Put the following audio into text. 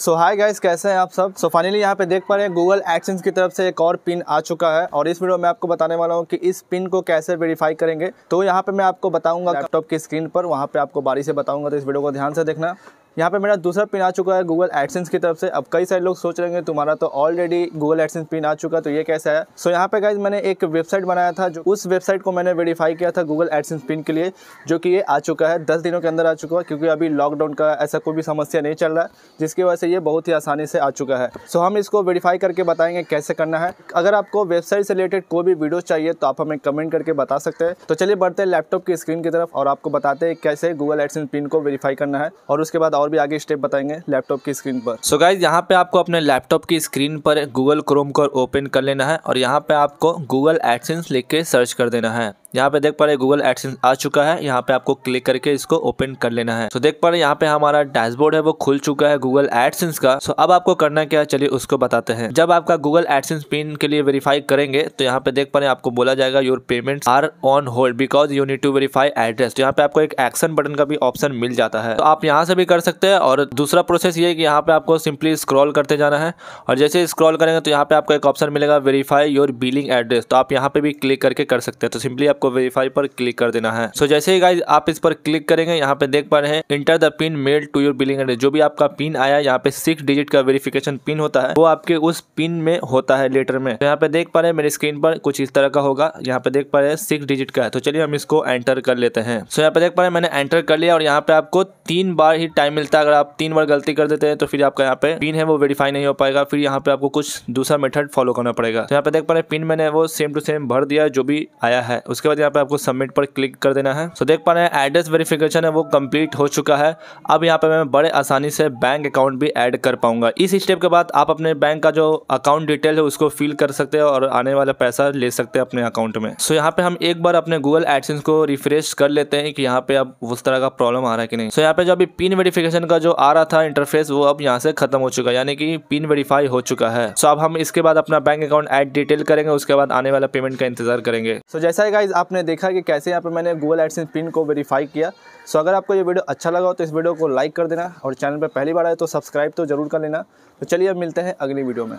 सो hi guys कैसे हैं आप सब सो फाइनली यहाँ पे देख पा रहे हैं गूगल एक्सेंस की तरफ से एक और पिन आ चुका है और इस वीडियो में आपको बताने वाला हूँ कि इस पिन को कैसे वेरीफाई करेंगे तो यहाँ पे मैं आपको बताऊंगा लैपटॉप की स्क्रीन पर वहाँ पे आपको बारी से बताऊंगा तो इस वीडियो को ध्यान से देखना यहाँ पे मेरा दूसरा पिन आ चुका है गूगल एडसेंस की तरफ से अब कई सारे लोग सोच रहे हैं तुम्हारा तो ऑलरेडी गूगल एडसेंस पिन आ चुका है तो ये कैसा है सो so, यहाँ पे गाइज मैंने एक वेबसाइट बनाया था जो उस वेबसाइट को मैंने वेरीफाई किया था गूगल एडसेंस पिन के लिए जो कि ये आ चुका है दस दिनों के अंदर आ चुका है क्योंकि अभी लॉकडाउन का ऐसा कोई भी समस्या नहीं चल रहा है जिसकी वजह से ये बहुत ही आसानी से आ चुका है सो so, हम इसको वेरीफाई करके बताएंगे कैसे करना है अगर आपको वेबसाइट से रिलेटेड कोई भी वीडियो चाहिए तो आप हमें कमेंट करके बता सकते हैं तो चलिए बढ़ते हैं लैपटॉप की स्क्रीन की तरफ और आपको बताते हैं कैसे गूगल एडसेंस पिन को वेरीफाई करना है और उसके बाद और भी आगे स्टेप बताएंगे लैपटॉप की स्क्रीन पर सो गाइज यहाँ पे आपको अपने लैपटॉप की स्क्रीन पर गूगल क्रोम को ओपन कर लेना है और यहाँ पे आपको गूगल एडसेंस लिख के सर्च कर देना है यहाँ पे देख पा रहे गूगल एडसेंस आ चुका है यहाँ पे आपको क्लिक करके इसको ओपन कर लेना है तो देख पा रहे यहाँ पे हमारा डैशबोर्ड है वो खुल चुका है गूगल एडसेंस का सो अब आपको करना क्या है चलिए उसको बताते हैं जब आपका गूगल एडसेंस पिन के लिए वेरीफाई करेंगे तो यहाँ पे देख पा रहे आपको बोला जाएगा your payment are on hold because you need to verify address यहाँ पे आपको एक एक्शन बटन का भी ऑप्शन मिल जाता है तो आप यहाँ से भी कर सकते हैं और दूसरा प्रोसेस ये की कि यहाँ पे आपको सिंपली स्क्रॉल करते जाना है और जैसे स्क्रॉल करेंगे तो यहाँ पे आपको एक ऑप्शन मिलेगा वेरीफाई योर बिलिंग एड्रेस तो आप यहाँ पे भी क्लिक करके कर सकते हैं तो सिंपली आप आपको वेरीफाई पर क्लिक कर देना है सो so, जैसे ही गाइज आप इस पर क्लिक करेंगे यहाँ पे देख पा रहे हैं enter the PIN mail to your billing address जो भी आपका पिन आया यहाँ पे सिक्स डिजिट का वेरिफिकेशन पिन होता है वो आपके उस पिन में होता है लेटर में तो यहाँ पे देख पा रहे हैं मेरे स्क्रीन पर कुछ इस तरह का होगा यहाँ पे देख पा रहे हैं सिक्स डिजिट का है तो चलिए हम इसको एंटर कर लेते हैं सो so, यहाँ पे देख पा रहे हैं मैंने एंटर कर लिया और यहाँ पे आपको तीन बार ही टाइम मिलता है अगर आप तीन बार गलती कर देते हैं तो फिर आपका यहाँ पे पिन है वो वेरीफाई नहीं हो पाएगा फिर यहाँ पे आपको कुछ दूसरा मेथड फॉलो करना पड़ेगा तो यहाँ पे देख पा रहे हैं पिन मैंने वो सेम टू सेम भर दिया जो भी आया है उसके बाद यहाँ पे आपको सबमिट पर क्लिक कर देना है सो देख पा रहे हैं एड्रेस वेरिफिकेशन है वो कंप्लीट हो चुका है अब यहाँ पे मैं बड़े आसानी से बैंक अकाउंट भी ऐड कर पाऊंगा इस स्टेप के बाद आप अपने बैंक का जो अकाउंट डिटेल है उसको फिल कर सकते हैं और आने वाला पैसा ले सकते हैं अपने अकाउंट में सो यहाँ पे हम एक बार अपने गूगल एडसेंस को रिफ्रेश कर लेते हैं कि यहाँ पे अब उस तरह का प्रॉब्लम आ रहा है कि नहीं सो यहाँ पे जो अभी पिन वेरिफिकेशन का जो आ रहा था इंटरफेस वो अब यहाँ से खत्म हो चुका है यानी कि पिन वेरीफाई हो चुका है सो अब हम इसके बाद अपना बैंक अकाउंट एड डिटेल करेंगे उसके बाद आने वाला पेमेंट का इंतजार करेंगे सो जैसा ही आपने देखा कि कैसे यहाँ पर मैंने गूगल एडसेंस पिन को वेरीफाई किया सो अगर आपको ये वीडियो अच्छा लगा हो तो इस वीडियो को लाइक कर देना और चैनल पर पहली बार आए तो सब्सक्राइब तो जरूर कर लेना तो चलिए अब मिलते हैं अगली वीडियो में